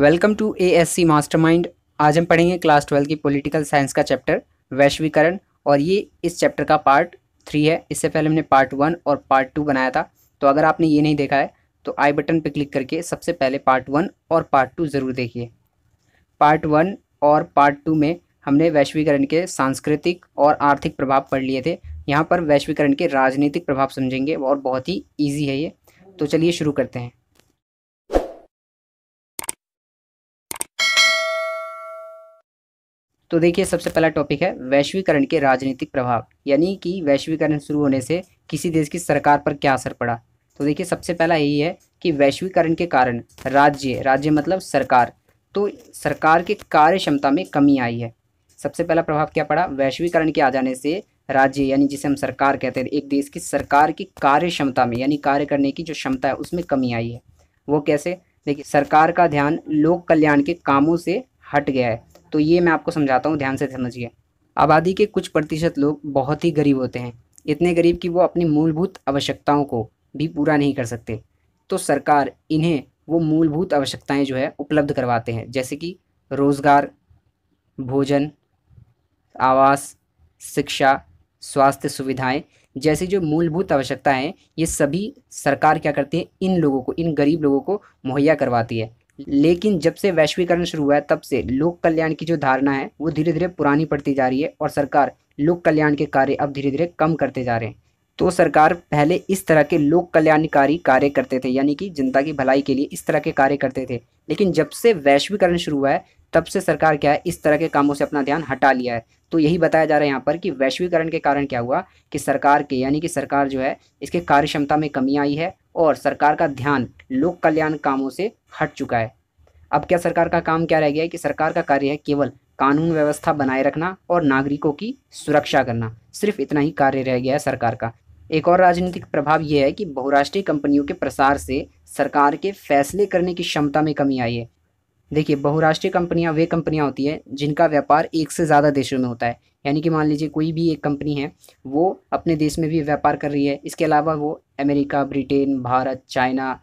welcome to A S C master mind आज हम पढ़ेंगे क्लास ट्वेल्व की पॉलिटिकल साइंस का चैप्टर वैश्वीकरण और ये इस चैप्टर का पार्ट थ्री है इससे पहले हमने पार्ट वन और पार्ट टू बनाया था तो अगर आपने ये नहीं देखा है तो आई बटन पर क्लिक करके सबसे पहले पार्ट वन और पार्ट टू ज़रूर देखिए पार्ट वन और पार्ट टू में हमने वैश्वीकरण के सांस्कृतिक और आर्थिक प्रभाव पढ़ लिए थे यहाँ पर वैश्वीकरण के राजनीतिक प्रभाव समझेंगे और बहुत ही ईजी है ये तो चलिए शुरू करते हैं तो देखिए सबसे पहला टॉपिक है वैश्वीकरण के राजनीतिक प्रभाव यानी कि वैश्वीकरण शुरू होने से किसी देश की सरकार पर क्या असर पड़ा तो देखिए सबसे पहला यही है कि वैश्वीकरण के कारण राज्य राज्य मतलब सरकार तो सरकार के कार्य क्षमता में कमी आई है सबसे पहला प्रभाव क्या पड़ा वैश्वीकरण के आ जाने से राज्य यानी जिसे हम सरकार कहते हैं एक देश की सरकार की कार्य क्षमता में यानी कार्य करने की जो क्षमता है उसमें कमी आई है वो कैसे देखिए सरकार का ध्यान लोक कल्याण के कामों से हट गया है तो ये मैं आपको समझाता हूँ ध्यान से समझिए आबादी के कुछ प्रतिशत लोग बहुत ही गरीब होते हैं इतने गरीब कि वो अपनी मूलभूत आवश्यकताओं को भी पूरा नहीं कर सकते तो सरकार इन्हें वो मूलभूत आवश्यकताएं जो है उपलब्ध करवाते हैं जैसे कि रोज़गार भोजन आवास शिक्षा स्वास्थ्य सुविधाएं जैसी जो मूलभूत आवश्यकताएं हैं ये सभी सरकार क्या करती है इन लोगों को इन गरीब लोगों को मुहैया करवाती है लेकिन जब से वैश्वीकरण शुरू हुआ है तब से लोक कल्याण की जो धारणा है वो धीरे धीरे पुरानी पड़ती जा रही है और सरकार लोक कल्याण के कार्य अब धीरे धीरे कम करते जा रहे हैं तो सरकार पहले इस तरह के लोक कल्याणकारी कार्य करते थे यानी कि जनता की भलाई के लिए इस तरह के कार्य करते थे लेकिन जब से वैश्वीकरण शुरू हुआ है तब से सरकार क्या है इस तरह के कामों से अपना ध्यान हटा लिया है तो यही बताया जा रहा है यहाँ पर कि वैश्वीकरण के कारण क्या हुआ कि सरकार के यानी कि सरकार जो है इसके कार्य क्षमता में कमी आई है और सरकार का ध्यान लोक कल्याण कामों से हट चुका है अब क्या सरकार का काम क्या रह गया है कि सरकार का कार्य है केवल कानून व्यवस्था बनाए रखना और नागरिकों की सुरक्षा करना सिर्फ इतना ही कार्य रह गया है सरकार का एक और राजनीतिक प्रभाव यह है कि बहुराष्ट्रीय कंपनियों के प्रसार से सरकार के फैसले करने की क्षमता में कमी आई है देखिए बहुराष्ट्रीय कंपनियां वे कंपनियां होती हैं जिनका व्यापार एक से ज़्यादा देशों में होता है यानी कि मान लीजिए कोई भी एक कंपनी है वो अपने देश में भी व्यापार कर रही है इसके अलावा वो अमेरिका ब्रिटेन भारत चाइना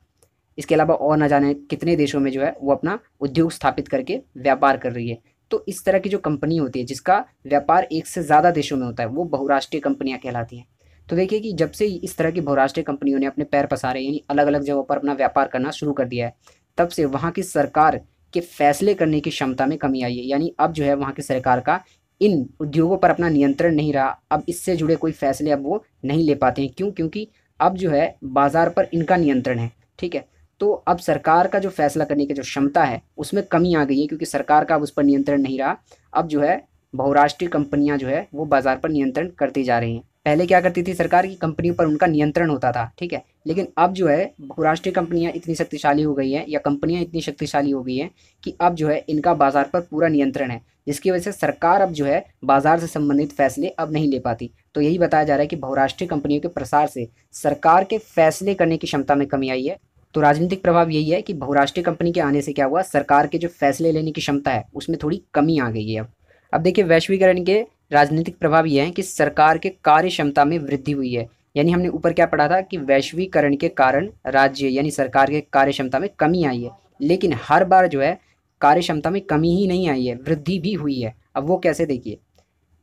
इसके अलावा और ना जाने कितने देशों में जो है वो अपना उद्योग स्थापित करके व्यापार कर रही है तो इस तरह की जो कंपनी होती है जिसका व्यापार एक से ज़्यादा देशों में होता है वो बहुराष्ट्रीय कंपनियाँ कहलाती हैं तो देखिए कि जब से इस तरह की बहुराष्ट्रीय कंपनियों ने अपने पैर पसारे यानी अलग अलग जगहों पर अपना व्यापार करना शुरू कर दिया है तब से वहाँ की सरकार के फैसले करने की क्षमता में कमी आई है यानी अब जो है वहाँ की सरकार का इन उद्योगों पर अपना नियंत्रण नहीं रहा अब इससे जुड़े कोई फैसले अब वो नहीं ले पाते हैं क्यों क्योंकि अब जो है बाज़ार पर इनका नियंत्रण है ठीक है तो अब सरकार का जो फैसला करने की जो क्षमता है उसमें कमी आ गई है क्योंकि सरकार का अब उस पर नियंत्रण नहीं रहा अब जो है बहुराष्ट्रीय कंपनियां जो है वो बाज़ार पर नियंत्रण करती जा रही हैं पहले क्या करती थी सरकार की कंपनियों पर उनका नियंत्रण होता था ठीक है लेकिन अब जो है बहुराष्ट्रीय कंपनियां इतनी शक्तिशाली हो गई हैं या कंपनियां इतनी शक्तिशाली हो गई हैं कि अब जो है इनका बाज़ार पर पूरा नियंत्रण है जिसकी वजह से सरकार अब जो है बाज़ार से संबंधित फैसले अब नहीं ले पाती तो यही बताया जा रहा है कि बहुराष्ट्रीय कंपनियों के प्रसार से सरकार के फैसले करने की क्षमता में कमी आई है तो राजनीतिक प्रभाव यही है कि बहुराष्ट्रीय कंपनी के आने से क्या हुआ सरकार के जो फैसले लेने की क्षमता है उसमें थोड़ी कमी आ गई है अब अब देखिए वैश्वीकरण के राजनीतिक प्रभाव यह है कि सरकार के कार्य क्षमता में वृद्धि हुई है यानी हमने ऊपर क्या पढ़ा था कि वैश्वीकरण के कारण राज्य यानी सरकार के कार्य क्षमता में कमी आई है लेकिन हर बार जो है कार्य क्षमता में कमी ही नहीं आई है वृद्धि भी हुई है अब वो कैसे देखिए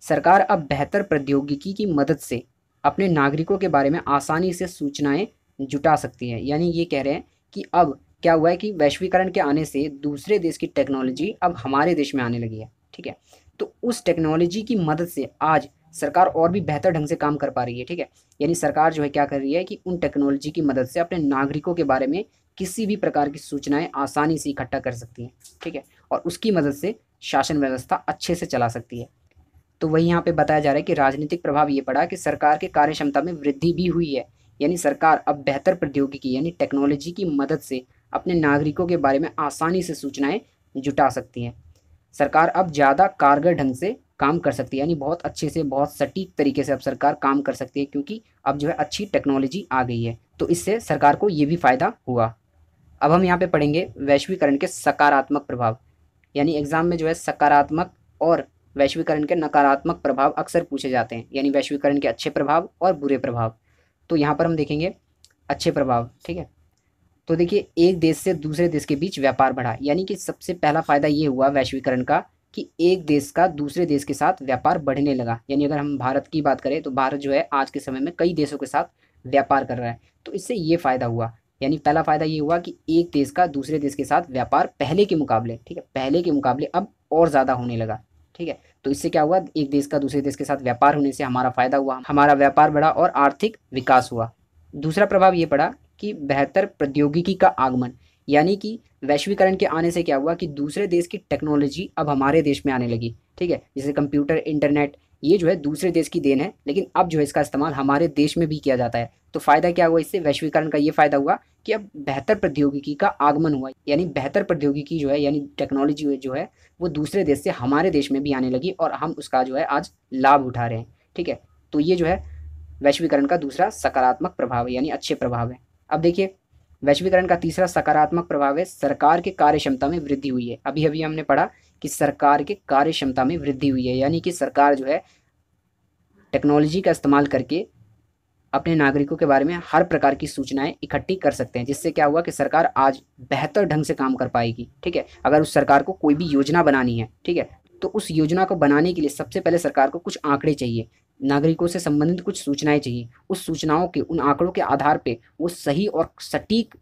सरकार अब बेहतर प्रौद्योगिकी की मदद से अपने नागरिकों के बारे में आसानी से सूचनाएं जुटा सकती है यानी ये कह रहे हैं कि अब क्या हुआ है कि वैश्वीकरण के आने से दूसरे देश की टेक्नोलॉजी अब हमारे देश में आने लगी है ठीक है तो उस टेक्नोलॉजी की मदद से आज सरकार और भी बेहतर ढंग से काम कर पा रही है ठीक है यानी सरकार जो है क्या कर रही है कि उन टेक्नोलॉजी की मदद से अपने नागरिकों के बारे में किसी भी प्रकार की सूचनाएं आसानी से इकट्ठा कर सकती हैं ठीक है और उसकी मदद से शासन व्यवस्था अच्छे से चला सकती है तो वही यहाँ पे बताया जा रहा है कि राजनीतिक प्रभाव ये पड़ा कि सरकार के कार्य क्षमता में वृद्धि भी हुई है यानी सरकार अब बेहतर प्रौद्योगिकी यानी टेक्नोलॉजी की मदद से अपने नागरिकों के बारे में आसानी से सूचनाएं जुटा सकती हैं सरकार अब ज़्यादा कारगर ढंग से काम कर सकती है यानी बहुत अच्छे से बहुत सटीक तरीके से अब सरकार काम कर सकती है क्योंकि अब जो है अच्छी टेक्नोलॉजी आ गई है तो इससे सरकार को ये भी फ़ायदा हुआ अब हम यहाँ पे पढ़ेंगे वैश्वीकरण के सकारात्मक प्रभाव यानी एग्ज़ाम में जो है सकारात्मक और वैश्वीकरण के नकारात्मक प्रभाव अक्सर पूछे जाते हैं यानी वैश्वीकरण के अच्छे प्रभाव और बुरे प्रभाव तो यहाँ पर हम देखेंगे अच्छे प्रभाव ठीक है तो देखिए एक देश से दूसरे देश के बीच व्यापार बढ़ा यानी कि सबसे पहला फ़ायदा ये हुआ वैश्वीकरण का कि एक देश का दूसरे देश के साथ व्यापार बढ़ने लगा यानी अगर हम भारत की बात करें तो भारत जो है आज के समय में कई देशों के साथ व्यापार कर रहा है तो इससे ये फ़ायदा हुआ यानी पहला फ़ायदा ये हुआ कि एक देश का दूसरे देश के साथ व्यापार पहले के मुकाबले ठीक है पहले के मुकाबले अब और ज़्यादा होने लगा ठीक है तो इससे क्या हुआ एक देश का दूसरे देश के साथ व्यापार होने से हमारा फ़ायदा हुआ हमारा व्यापार बढ़ा और आर्थिक विकास हुआ दूसरा प्रभाव ये पड़ा कि बेहतर प्रौद्योगिकी का आगमन यानी कि वैश्वीकरण के आने से क्या हुआ कि दूसरे देश की टेक्नोलॉजी अब हमारे देश में आने लगी ठीक है जैसे कंप्यूटर इंटरनेट ये जो है दूसरे देश की देन है लेकिन अब जो है इसका इस्तेमाल हमारे देश में भी किया जाता है तो फ़ायदा क्या हुआ इससे वैश्वीकरण का ये फ़ायदा हुआ कि अब बेहतर प्रौद्योगिकी का आगमन हुआ यानी बेहतर प्रौद्योगिकी जो है यानी टेक्नोलॉजी जो है वो दूसरे देश से हमारे देश में भी आने लगी और हम उसका जो है आज लाभ उठा रहे हैं ठीक है तो ये जो है वैश्वीकरण का दूसरा सकारात्मक प्रभाव है यानी अच्छे प्रभाव है अब देखिए वैश्वीकरण का तीसरा सकारात्मक प्रभाव है सरकार के कार्य क्षमता में वृद्धि हुई है अभी अभी हमने पढ़ा कि सरकार के कार्य क्षमता में वृद्धि हुई है यानी कि सरकार जो है टेक्नोलॉजी का इस्तेमाल करके अपने नागरिकों के बारे में हर प्रकार की सूचनाएं इकट्ठी कर सकते हैं जिससे क्या हुआ कि सरकार आज बेहतर ढंग से काम कर पाएगी ठीक है अगर उस सरकार को कोई भी योजना बनानी है ठीक है तो उस योजना को बनाने के लिए सबसे पहले सरकार को कुछ आंकड़े चाहिए नागरिकों से संबंधित कुछ सूचनाएं चाहिए उस सूचनाओं के उन आंकड़ों के आधार पे वो सही और सटीक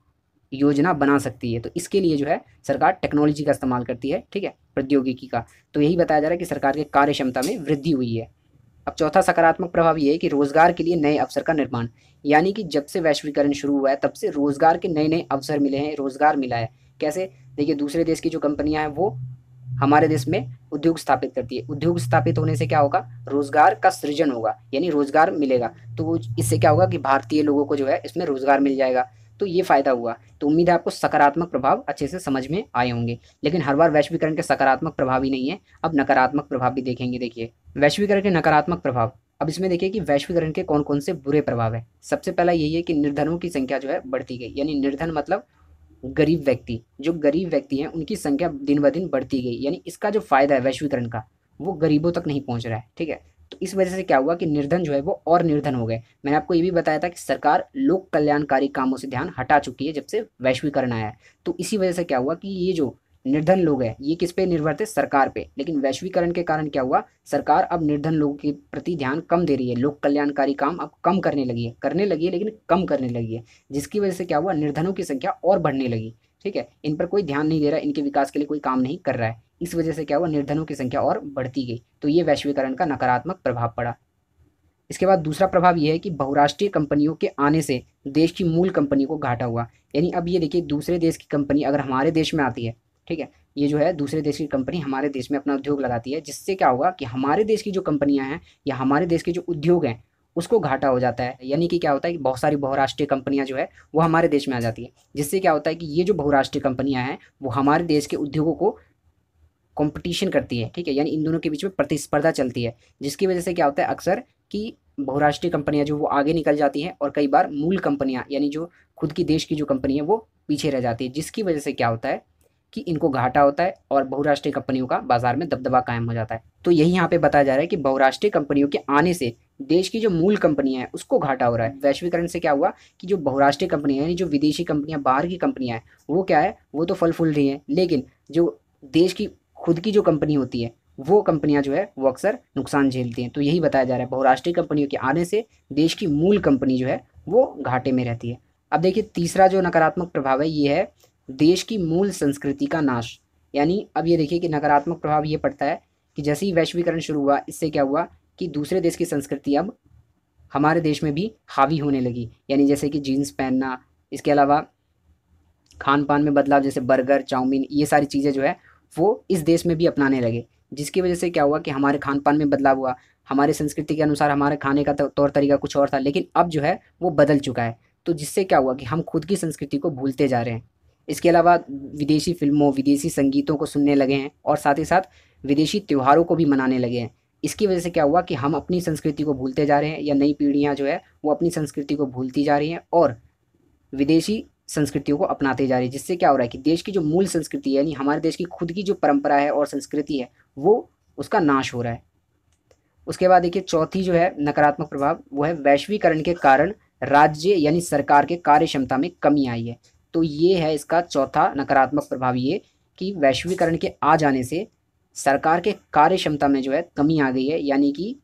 योजना बना सकती है तो इसके लिए जो है सरकार टेक्नोलॉजी का इस्तेमाल करती है ठीक है प्रौद्योगिकी का तो यही बताया जा रहा है कि सरकार के कार्य क्षमता में वृद्धि हुई है अब चौथा सकारात्मक प्रभाव ये है कि रोजगार के लिए नए अवसर का निर्माण यानी कि जब से वैश्वीकरण शुरू हुआ है तब से रोजगार के नए नए अवसर मिले हैं रोजगार मिला है कैसे देखिए दूसरे देश की जो कंपनियां हैं वो हमारे देश में उद्योग स्थापित करती है उद्योग स्थापित होने से क्या होगा रोजगार का सृजन होगा यानी रोजगार मिलेगा तो इससे क्या होगा कि भारतीय लोगों को जो है इसमें रोजगार मिल जाएगा तो ये फायदा हुआ तो उम्मीद है आपको सकारात्मक प्रभाव अच्छे से समझ में आए होंगे लेकिन हर बार वैश्वीकरण के सकारात्मक प्रभाव ही नहीं है अब नकारात्मक प्रभाव भी देखेंगे देखिए वैश्वीकरण के नकारात्मक प्रभाव अब इसमें देखिए कि वैश्वीकरण के कौन कौन से बुरे प्रभाव है सबसे पहला यही है कि निर्धनों की संख्या जो है बढ़ती गई यानी निर्धन मतलब गरीब व्यक्ति जो गरीब व्यक्ति हैं उनकी संख्या दिन ब दिन बढ़ती गई यानी इसका जो फायदा है वैश्वीकरण का वो गरीबों तक नहीं पहुंच रहा है ठीक है तो इस वजह से क्या हुआ कि निर्धन जो है वो और निर्धन हो गए मैंने आपको ये भी बताया था कि सरकार लोक कल्याणकारी कामों से ध्यान हटा चुकी है जब से वैश्वीकरण आया है तो इसी वजह से क्या हुआ कि ये जो निर्धन लोग हैं ये किस पे निर्भर थे सरकार पे लेकिन वैश्वीकरण के कारण क्या हुआ सरकार अब निर्धन लोगों के प्रति ध्यान कम दे रही है लोक कल्याणकारी काम अब कम करने लगी है करने लगी है लेकिन कम करने लगी है जिसकी वजह से क्या हुआ निर्धनों की संख्या और बढ़ने लगी ठीक है इन पर कोई ध्यान नहीं दे रहा इनके विकास के लिए कोई काम नहीं कर रहा है इस वजह से क्या हुआ निर्धनों की संख्या और बढ़ती गई तो ये वैश्वीकरण का नकारात्मक प्रभाव पड़ा इसके बाद दूसरा प्रभाव यह है कि बहुराष्ट्रीय कंपनियों के आने से देश की मूल कंपनी को घाटा हुआ यानी अब ये देखिए दूसरे देश की कंपनी अगर हमारे देश में आती है ठीक है ये जो है दूसरे देश की कंपनी हमारे देश में अपना उद्योग लगाती है जिससे क्या होगा कि हमारे देश की जो कंपनियां हैं या हमारे देश के जो उद्योग हैं उसको घाटा हो जाता है यानी कि क्या होता है कि बहुत सारी बहुराष्ट्रीय कंपनियां जो है वो हमारे देश में आ जाती है जिससे क्या होता है कि ये जो बहुराष्ट्रीय कंपनियां हैं वो हमारे देश के उद्योगों को कंपटीशन करती है ठीक है यानी इन दोनों के बीच में प्रतिस्पर्धा चलती है जिसकी वजह से क्या होता है अक्सर कि बहुराष्ट्रीय कंपनियां जो वो आगे निकल जाती हैं और कई बार मूल कंपनियां यानी जो खुद की देश की जो कंपनी है वो पीछे रह जाती है जिसकी वजह से क्या होता है कि इनको घाटा होता है और बहुराष्ट्रीय कंपनियों का बाजार में दबदबा कायम हो जाता है तो यही यहाँ पे बताया जा रहा है कि बहुराष्ट्रीय कंपनियों के आने से देश की जो मूल कंपनियां हैं उसको घाटा हो रहा है वैश्वीकरण से क्या हुआ कि जो बहुराष्ट्रीय कंपनियां यानी जो विदेशी कंपनियां बाहर की कंपनियां हैं वो क्या है वो तो फल फूल रही हैं लेकिन जो देश की खुद की जो कंपनी होती है वो कंपनियां जो है वो अक्सर नुकसान झेलती हैं तो यही बताया जा रहा है बहुराष्ट्रीय कंपनियों के आने से देश की मूल कंपनी जो है वो घाटे में रहती है अब देखिए तीसरा जो नकारात्मक प्रभाव है ये है देश की मूल संस्कृति का नाश यानी अब ये देखिए कि नकारात्मक प्रभाव ये पड़ता है कि जैसे ही वैश्वीकरण शुरू हुआ इससे क्या हुआ कि दूसरे देश की संस्कृति अब हमारे देश में भी हावी होने लगी यानी जैसे कि जीन्स पहनना इसके अलावा खान पान में बदलाव जैसे बर्गर चाउमीन ये सारी चीज़ें जो है वो इस देश में भी अपनाने लगे जिसकी वजह से क्या हुआ कि हमारे खान पान में बदलाव हुआ हमारे संस्कृति के अनुसार हमारे खाने का तौर तरीका कुछ और था लेकिन अब जो है वो बदल चुका है तो जिससे क्या हुआ कि हम खुद की संस्कृति को भूलते जा रहे हैं इसके अलावा विदेशी फिल्मों विदेशी संगीतों को सुनने लगे हैं और साथ ही साथ विदेशी त्योहारों को भी मनाने लगे हैं इसकी वजह से क्या हुआ कि हम अपनी संस्कृति को भूलते जा रहे हैं या नई पीढ़ियाँ जो है वो अपनी संस्कृति को भूलती जा रही हैं और विदेशी संस्कृतियों को अपनाते जा रही है जिससे क्या हो रहा है कि देश की जो मूल संस्कृति है यानी हमारे देश की खुद की जो परंपरा है और संस्कृति है वो उसका नाश हो रहा है उसके बाद देखिए चौथी जो है नकारात्मक प्रभाव वो है वैश्वीकरण के कारण राज्य यानी सरकार के कार्य क्षमता में कमी आई है तो ये है इसका चौथा नकारात्मक प्रभाव ये कि वैश्वीकरण के आ जाने से सरकार के कार्य क्षमता में जो है कमी आ गई है यानी कि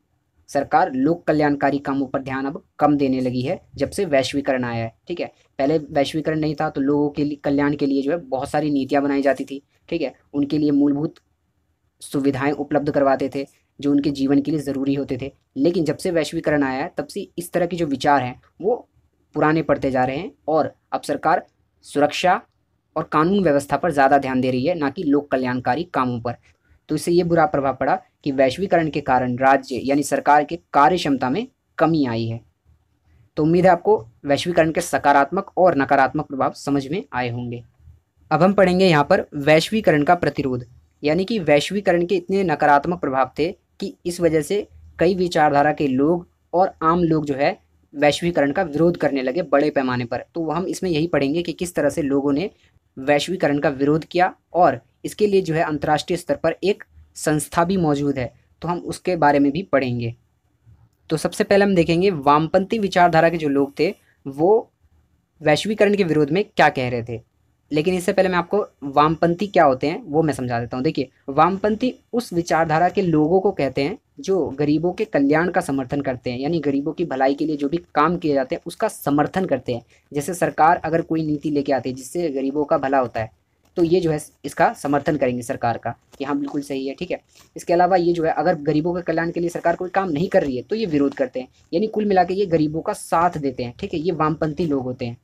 सरकार लोक कल्याणकारी कामों पर ध्यान अब कम देने लगी है जब से वैश्वीकरण आया है ठीक है पहले वैश्वीकरण नहीं था तो लोगों के लिए कल्याण के लिए जो है बहुत सारी नीतियाँ बनाई जाती थी ठीक है उनके लिए मूलभूत सुविधाएं उपलब्ध करवाते थे जो उनके जीवन के लिए ज़रूरी होते थे लेकिन जब से वैश्वीकरण आया है तब से इस तरह के जो विचार हैं वो पुराने पड़ते जा रहे हैं और अब सरकार सुरक्षा और कानून व्यवस्था पर ज़्यादा ध्यान दे रही है ना कि लोक कल्याणकारी कामों पर तो इससे ये बुरा प्रभाव पड़ा कि वैश्वीकरण के कारण राज्य यानी सरकार के कार्य क्षमता में कमी आई है तो उम्मीद है आपको वैश्वीकरण के सकारात्मक और नकारात्मक प्रभाव समझ में आए होंगे अब हम पढ़ेंगे यहाँ पर वैश्वीकरण का प्रतिरोध यानी कि वैश्वीकरण के इतने नकारात्मक प्रभाव थे कि इस वजह से कई विचारधारा के लोग और आम लोग जो है वैश्वीकरण का विरोध करने लगे बड़े पैमाने पर तो हम इसमें यही पढ़ेंगे कि किस तरह से लोगों ने वैश्वीकरण का विरोध किया और इसके लिए जो है अंतर्राष्ट्रीय स्तर पर एक संस्था भी मौजूद है तो हम उसके बारे में भी पढ़ेंगे तो सबसे पहले हम देखेंगे वामपंथी विचारधारा के जो लोग थे वो वैश्वीकरण के विरोध में क्या कह रहे थे लेकिन इससे पहले मैं आपको वामपंथी क्या होते हैं वो मैं समझा देता हूँ देखिए वामपंथी उस विचारधारा के लोगों को कहते हैं जो गरीबों के कल्याण का समर्थन करते हैं यानी गरीबों की भलाई के लिए जो भी काम किए जाते हैं उसका समर्थन करते हैं जैसे सरकार अगर कोई नीति लेके आती है जिससे गरीबों का भला होता है तो ये जो है इसका समर्थन करेंगे सरकार का कि हाँ बिल्कुल सही है ठीक है इसके अलावा ये जो है अगर गरीबों के कल्याण के लिए सरकार कोई काम नहीं कर रही है तो ये विरोध करते हैं यानी कुल मिला ये गरीबों का साथ देते हैं ठीक है ये वामपंथी लोग होते हैं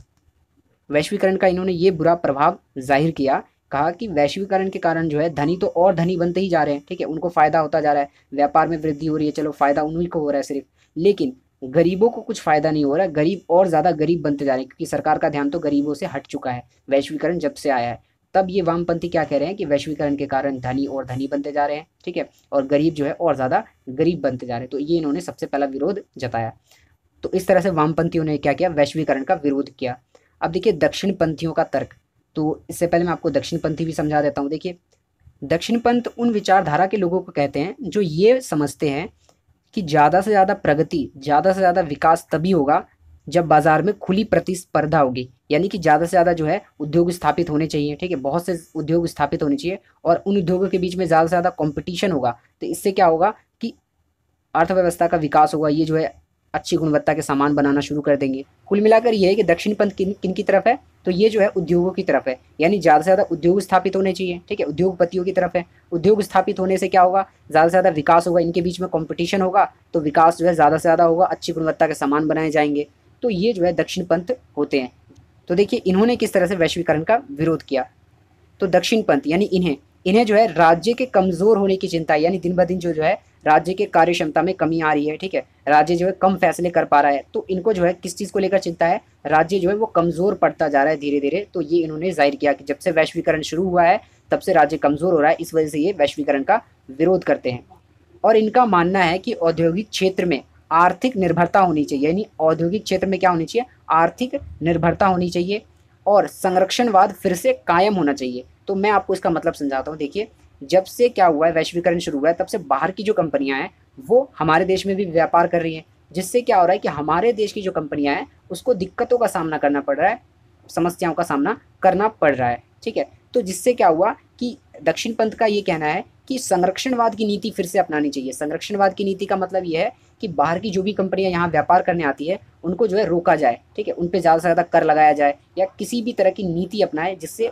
वैश्वीकरण का इन्होंने ये बुरा प्रभाव जाहिर किया कहा कि वैश्वीकरण के कारण जो है धनी तो और धनी बनते ही जा रहे हैं ठीक है उनको फ़ायदा होता जा रहा है व्यापार में वृद्धि हो रही है चलो फ़ायदा उन्हीं को हो रहा है सिर्फ लेकिन गरीबों को कुछ फ़ायदा नहीं हो रहा है गरीब और ज़्यादा गरीब बनते जा रहे हैं क्योंकि सरकार का ध्यान तो गरीबों से हट चुका है वैश्वीकरण जब से आया है तब ये वामपंथी क्या कह रहे हैं कि वैश्वीकरण के कारण धनी और धनी बनते जा रहे हैं ठीक है और गरीब जो है और ज़्यादा गरीब बनते जा रहे हैं तो ये इन्होंने सबसे पहला विरोध जताया तो इस तरह से वामपंथियों ने क्या किया वैश्वीकरण का विरोध किया अब देखिए दक्षिण पंथियों का तर्क तो इससे पहले मैं आपको दक्षिणपंथी भी समझा देता हूँ देखिए दक्षिणपंथ उन विचारधारा के लोगों को कहते हैं जो ये समझते हैं कि ज़्यादा से ज़्यादा प्रगति ज़्यादा से ज़्यादा विकास तभी होगा जब बाज़ार में खुली प्रतिस्पर्धा होगी यानी कि ज़्यादा से ज़्यादा जो है उद्योग स्थापित होने चाहिए ठीक है बहुत से उद्योग स्थापित होने चाहिए और उन उद्योगों के बीच में ज़्यादा से ज़्यादा कॉम्पिटिशन होगा तो इससे क्या होगा कि अर्थव्यवस्था का विकास होगा ये जो है अच्छी गुणवत्ता के सामान बनाना शुरू कर देंगे कुल मिलाकर यह है कि दक्षिण पंथ किन किन की तरफ है तो ये जो है उद्योगों की तरफ है यानी ज़्यादा से ज़्यादा उद्योग स्थापित होने चाहिए ठीक है उद्योगपतियों की तरफ है उद्योग स्थापित होने से क्या होगा ज़्यादा से ज़्यादा विकास होगा इनके बीच में कॉम्पिटिशन होगा तो विकास जो है ज़्यादा से ज़्यादा होगा अच्छी गुणवत्ता के सामान बनाए जाएंगे तो ये जो है दक्षिण पंथ होते हैं तो देखिए इन्होंने किस तरह से वैश्वीकरण का विरोध किया तो दक्षिण पंथ यानी इन्हें इन्हें जो है राज्य के कमज़ोर होने की चिंता यानी दिन ब दिन जो जो है राज्य के कार्य क्षमता में कमी आ रही है ठीक है राज्य जो है कम फैसले कर पा रहा है तो इनको जो है किस चीज़ को लेकर चिंता है राज्य जो है वो कमज़ोर पड़ता जा रहा है धीरे धीरे तो ये इन्होंने जाहिर किया कि जब से वैश्वीकरण शुरू हुआ है तब से राज्य कमज़ोर हो रहा है इस वजह से ये वैश्वीकरण का विरोध करते हैं और इनका मानना है कि औद्योगिक क्षेत्र में आर्थिक निर्भरता होनी चाहिए यानी औद्योगिक क्षेत्र में क्या होनी चाहिए आर्थिक निर्भरता होनी चाहिए और संरक्षणवाद फिर से कायम होना चाहिए तो मैं आपको इसका मतलब समझाता हूँ देखिए जब से क्या हुआ है वैश्वीकरण शुरू हुआ है तब से बाहर की जो कंपनियां हैं वो हमारे देश में भी व्यापार कर रही हैं जिससे क्या हो रहा है कि हमारे देश की जो कंपनियां हैं उसको दिक्कतों का सामना करना पड़ रहा है समस्याओं का सामना करना पड़ रहा है ठीक है तो जिससे क्या हुआ कि दक्षिण पंथ का ये कहना है कि संरक्षणवाद की नीति फिर से अपनानी चाहिए संरक्षणवाद की नीति का मतलब यह है कि बाहर की जो भी कंपनियां यहाँ व्यापार करने आती है उनको जो है रोका जाए ठीक है उन पर ज़्यादा से ज़्यादा कर लगाया जाए या किसी भी तरह की नीति अपनाए जिससे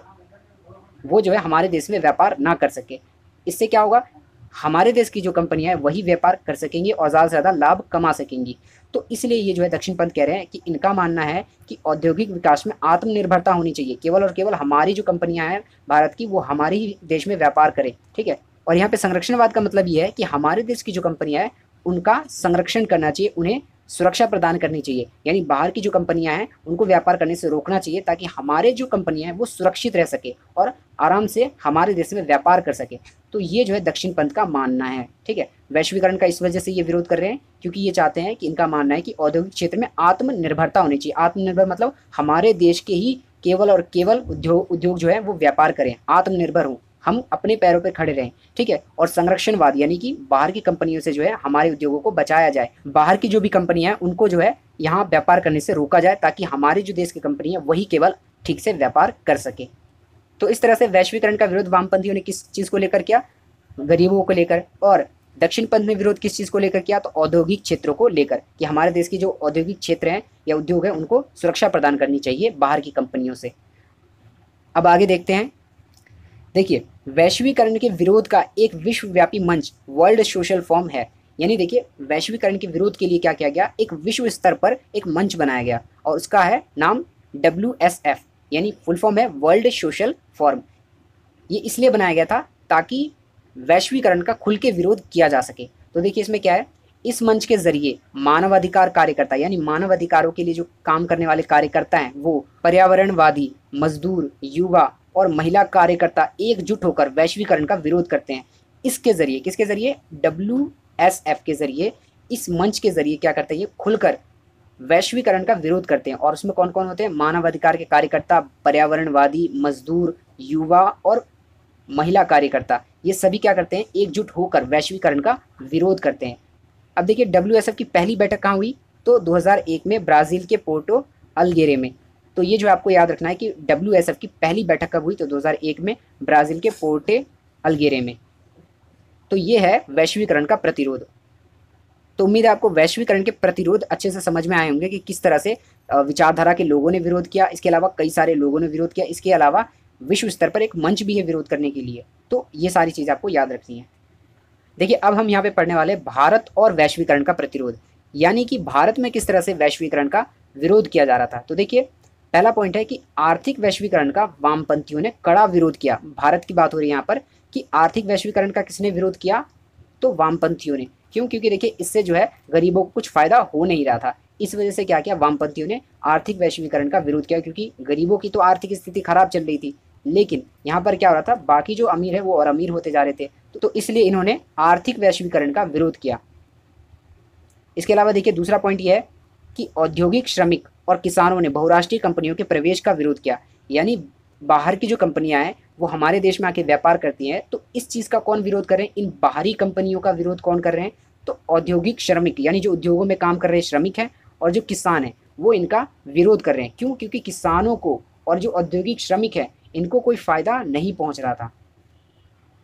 वो जो है हमारे देश में व्यापार ना कर सके इससे क्या होगा हमारे देश की जो कंपनियां हैं वही व्यापार कर सकेंगी और ज़्यादा से ज़्यादा लाभ कमा सकेंगी तो इसलिए ये जो है दक्षिण पंथ कह रहे हैं कि इनका मानना है कि औद्योगिक विकास में आत्मनिर्भरता होनी चाहिए केवल और केवल हमारी जो कंपनियां हैं भारत की वो हमारे ही देश में व्यापार करें ठीक है और यहाँ पे संरक्षणवाद का मतलब ये है कि हमारे देश की जो कंपनियां हैं उनका संरक्षण करना चाहिए उन्हें सुरक्षा प्रदान करनी चाहिए यानी बाहर की जो कंपनियां हैं उनको व्यापार करने से रोकना चाहिए ताकि हमारे जो कंपनियां हैं वो सुरक्षित रह सके और आराम से हमारे देश में व्यापार कर सके तो ये जो है दक्षिण पंथ का मानना है ठीक है वैश्वीकरण का इस वजह से ये विरोध कर रहे हैं क्योंकि ये चाहते हैं कि इनका मानना है कि औद्योगिक क्षेत्र में आत्मनिर्भरता होनी चाहिए आत्मनिर्भर मतलब हमारे देश के ही केवल और केवल उद्योग उद्योग जो है वो व्यापार करें आत्मनिर्भर हों हम अपने पैरों पर खड़े रहें ठीक है और संरक्षणवाद यानी कि बाहर की कंपनियों से जो है हमारे उद्योगों को बचाया जाए बाहर की जो भी कंपनियाँ हैं उनको जो है यहाँ व्यापार करने से रोका जाए ताकि हमारे जो देश की कंपनी है वही केवल ठीक से व्यापार कर सके तो इस तरह से वैश्वीकरण का विरोध वामपंथियों ने किस चीज़ को लेकर किया गरीबों को लेकर और दक्षिण पंथ ने विरोध किस चीज़ को लेकर किया तो औद्योगिक क्षेत्रों को लेकर कि हमारे देश की जो औद्योगिक क्षेत्र हैं या उद्योग हैं उनको सुरक्षा प्रदान करनी चाहिए बाहर की कंपनियों से अब आगे देखते हैं देखिए वैश्वीकरण के विरोध का एक विश्वव्यापी मंच वर्ल्ड सोशल फॉर्म है यानी देखिए वैश्वीकरण के विरोध के लिए क्या किया गया एक विश्व स्तर पर एक मंच बनाया गया और उसका है नाम डब्ल्यू एस एफ यानी फुल फॉर्म है वर्ल्ड सोशल फॉर्म ये इसलिए बनाया गया था ताकि वैश्वीकरण का खुल के विरोध किया जा सके तो देखिए इसमें क्या है इस मंच के जरिए मानवाधिकार कार्यकर्ता यानी मानवाधिकारों के लिए जो काम करने वाले कार्यकर्ता हैं वो पर्यावरणवादी मजदूर युवा और महिला कार्यकर्ता एकजुट होकर वैश्वीकरण का विरोध करते हैं इसके ज़रिए किसके ज़रिए डब्ल्यू एस एफ के ज़रिए इस मंच के ज़रिए क्या करते हैं ये खुलकर वैश्वीकरण का विरोध करते हैं और उसमें कौन कौन होते हैं मानवाधिकार के कार्यकर्ता पर्यावरणवादी मजदूर युवा और महिला कार्यकर्ता ये सभी क्या करते हैं एकजुट होकर वैश्वीकरण का विरोध करते हैं अब देखिए डब्ल्यू की पहली बैठक कहाँ हुई तो 2001 में ब्राज़ील के पोर्टो अलगेरे में तो ये जो आपको याद रखना है कि डब्ल्यू की पहली बैठक कब हुई तो 2001 में ब्राज़ील के पोर्टे अलगेरे में तो ये है वैश्वीकरण का प्रतिरोध तो उम्मीद है आपको वैश्वीकरण के प्रतिरोध अच्छे से समझ में आए होंगे कि किस तरह से विचारधारा के लोगों ने विरोध किया इसके अलावा कई सारे लोगों ने विरोध किया इसके अलावा विश्व स्तर पर एक मंच भी है विरोध करने के लिए तो ये सारी चीज़ आपको याद रखनी है देखिए अब हम यहाँ पे पढ़ने वाले भारत और वैश्वीकरण का प्रतिरोध यानी कि भारत में किस तरह से वैश्वीकरण का विरोध किया जा रहा था तो देखिए पहला पॉइंट है कि आर्थिक वैश्वीकरण का वामपंथियों ने कड़ा विरोध किया भारत की बात हो रही है यहाँ पर कि आर्थिक वैश्वीकरण का किसने विरोध किया तो वामपंथियों ने क्यों क्योंकि देखिए इससे जो है गरीबों को कुछ फ़ायदा हो नहीं रहा था इस वजह से क्या किया वामपंथियों ने आर्थिक वैश्वीकरण का विरोध किया क्योंकि गरीबों की तो आर्थिक स्थिति खराब चल रही थी लेकिन यहाँ पर क्या हो रहा था बाकी जो अमीर है वो और अमीर होते जा रहे थे तो इसलिए इन्होंने आर्थिक वैश्वीकरण का विरोध किया इसके अलावा देखिए दूसरा पॉइंट ये है कि औद्योगिक श्रमिक और किसानों ने बहुराष्ट्रीय कंपनियों के प्रवेश का विरोध किया यानी बाहर की जो कंपनियां हैं वो हमारे देश में आके व्यापार करती हैं तो इस चीज़ का कौन विरोध कर रहे हैं इन बाहरी कंपनियों का विरोध कौन कर रहे हैं तो औद्योगिक श्रमिक यानी जो उद्योगों में काम कर रहे श्रमिक हैं और जो किसान हैं वो इनका विरोध कर रहे हैं क्यों क्योंकि किसानों को और जो औद्योगिक श्रमिक हैं इनको कोई फ़ायदा नहीं पहुंच रहा था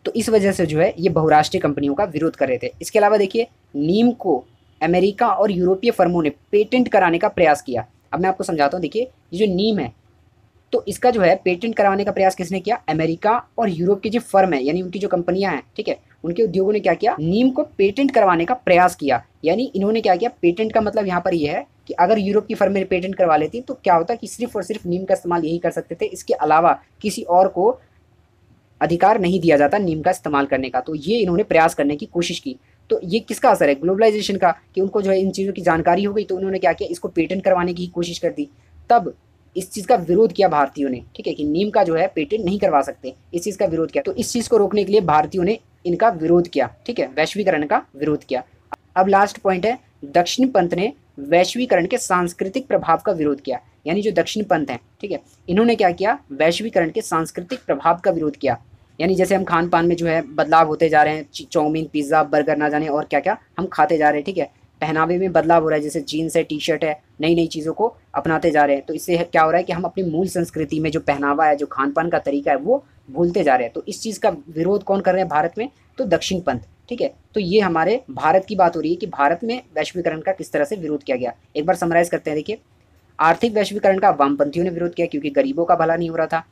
तो इस वजह से जो है ये बहुराष्ट्रीय कंपनियों का विरोध कर रहे थे इसके अलावा देखिए नीम को अमेरिका और यूरोपीय फर्मों ने पेटेंट कराने का प्रयास किया अब मैं आपको समझाता हूँ देखिए ये जो नीम है तो इसका जो है पेटेंट कराने का प्रयास किसने किया अमेरिका और यूरोप की जो फर्म है यानी उनकी जो कंपनियां हैं ठीक है उनके उद्योगों ने क्या किया नीम को पेटेंट करवाने का प्रयास किया यानी इन्होंने क्या किया पेटेंट का मतलब यहाँ पर यह है कि अगर यूरोप की फर्में पेटेंट करवा लेती तो क्या होता कि सिर्फ और सिर्फ नीम का इस्तेमाल यही कर सकते थे इसके अलावा किसी और को अधिकार नहीं दिया जाता नीम का इस्तेमाल करने का तो ये इन्होंने प्रयास करने की कोशिश की तो ये किसका असर है ग्लोबलाइजेशन का कि उनको जो है इन चीज़ों की जानकारी हो गई तो उन्होंने क्या किया इसको पेटेंट करवाने की कोशिश कर दी तब इस चीज़ का विरोध किया भारतीयों ने ठीक है कि नीम का जो है पेटेंट नहीं करवा सकते इस चीज़ का विरोध किया तो इस चीज़ को रोकने के लिए भारतीयों ने इनका विरोध किया ठीक है वैश्वीकरण का विरोध किया अब लास्ट पॉइंट है दक्षिण पंथ ने वैश्वीकरण के सांस्कृतिक प्रभाव का विरोध किया यानी जो दक्षिण पंथ हैं ठीक है इन्होंने क्या किया वैश्वीकरण के सांस्कृतिक प्रभाव का विरोध किया यानी जैसे हम खान पान में जो है बदलाव होते जा रहे हैं चाउमीन पिज़्ज़ा बर्गर ना जाने और क्या क्या हम खाते जा रहे हैं ठीक है पहनावे में बदलाव हो रहा है जैसे जीन्स है टी शर्ट है नई नई चीज़ों को अपनाते जा रहे हैं तो इससे क्या हो रहा है कि हम अपनी मूल संस्कृति में जो पहनावा है जो खान पान का तरीका है वो भूलते जा रहे हैं तो इस चीज़ का विरोध कौन कर रहे हैं भारत में तो दक्षिण पंथ ठीक है तो ये हमारे भारत की बात हो रही है कि भारत में वैश्वीकरण का किस तरह से विरोध किया गया एक बार समराइज करते हैं देखिए आर्थिक वैश्वीकरण का वामपंथियों ने विरोध किया क्योंकि गरीबों का भला नहीं हो रहा था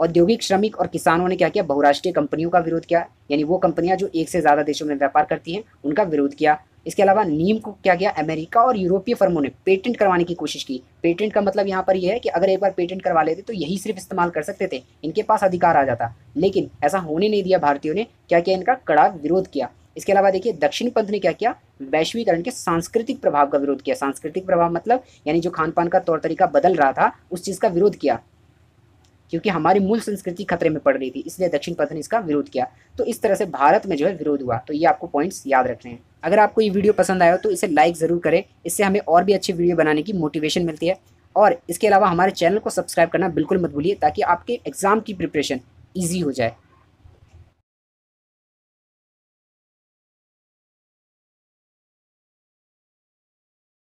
औद्योगिक श्रमिक और किसानों ने क्या किया बहुराष्ट्रीय कंपनियों का विरोध किया यानी वो कंपनियां जो एक से ज़्यादा देशों में व्यापार करती हैं उनका विरोध किया इसके अलावा नीम को क्या किया अमेरिका और यूरोपीय फर्मों ने पेटेंट करवाने की कोशिश की पेटेंट का मतलब यहाँ पर यह है कि अगर एक बार पेटेंट करवा लेते तो यही सिर्फ इस्तेमाल कर सकते थे इनके पास अधिकार आ जाता लेकिन ऐसा होने नहीं दिया भारतीयों ने क्या किया इनका कड़ा विरोध किया इसके अलावा देखिए दक्षिण पंथ ने क्या किया वैश्वीकरण के सांस्कृतिक प्रभाव का विरोध किया सांस्कृतिक प्रभाव मतलब यानी जो खान पान का तौर तरीका बदल रहा था उस चीज़ का विरोध किया क्योंकि हमारी मूल संस्कृति खतरे में पड़ रही थी इसलिए दक्षिण पथ ने इसका विरोध किया तो इस तरह से भारत में जो है विरोध हुआ तो ये आपको पॉइंट्स याद रखने हैं अगर आपको ये वीडियो पसंद आया हो तो इसे लाइक ज़रूर करें इससे हमें और भी अच्छी वीडियो बनाने की मोटिवेशन मिलती है और इसके अलावा हमारे चैनल को सब्सक्राइब करना बिल्कुल मत भूलिए ताकि आपके एग्ज़ाम की प्रिपरेशन ईजी हो जाए